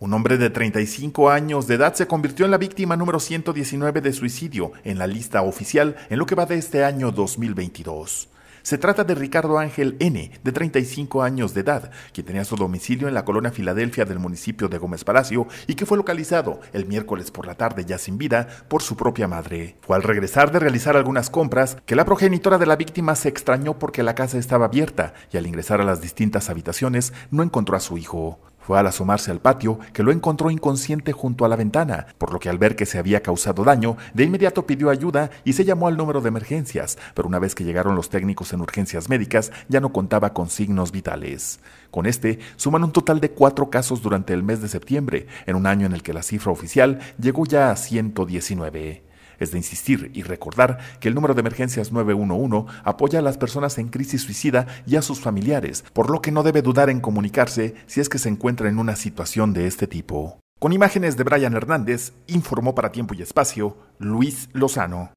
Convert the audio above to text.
Un hombre de 35 años de edad se convirtió en la víctima número 119 de suicidio en la lista oficial en lo que va de este año 2022. Se trata de Ricardo Ángel N., de 35 años de edad, quien tenía su domicilio en la colonia Filadelfia del municipio de Gómez Palacio y que fue localizado el miércoles por la tarde ya sin vida por su propia madre. Fue al regresar de realizar algunas compras que la progenitora de la víctima se extrañó porque la casa estaba abierta y al ingresar a las distintas habitaciones no encontró a su hijo. Fue al asomarse al patio que lo encontró inconsciente junto a la ventana, por lo que al ver que se había causado daño, de inmediato pidió ayuda y se llamó al número de emergencias, pero una vez que llegaron los técnicos en urgencias médicas ya no contaba con signos vitales. Con este, suman un total de cuatro casos durante el mes de septiembre, en un año en el que la cifra oficial llegó ya a 119. Es de insistir y recordar que el número de emergencias 911 apoya a las personas en crisis suicida y a sus familiares, por lo que no debe dudar en comunicarse si es que se encuentra en una situación de este tipo. Con imágenes de Brian Hernández, informó para Tiempo y Espacio Luis Lozano.